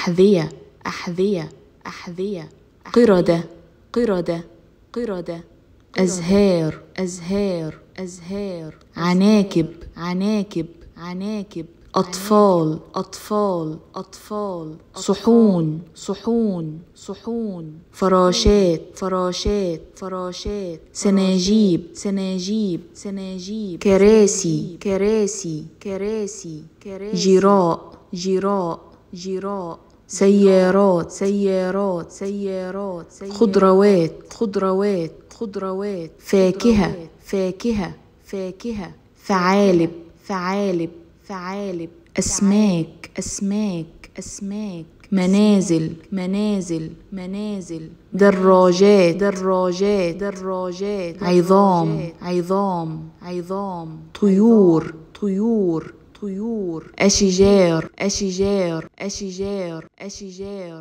أحذية أحذية أحذية قردة قردة قردة أزهار أزهار أزهار عناكب عناكب عناكب أطفال أطفال أطفال صحون صحون صحون فراشات فراشات فراشات سناجيب سناجيب سناجيب كراسي كراسي كراسي كراسي جراء جراء جراء سيارات سيارات سيارات خضروات خضروات خضروات فاكهة فاكهة فاكهة ثعالب ثعالب ثعالب أسماك أسماك أسماك منازل منازل منازل دراجات دراجات دراجات عظام عظام عظام طيور طيور طيور أشجار أشجار أشجار أشجار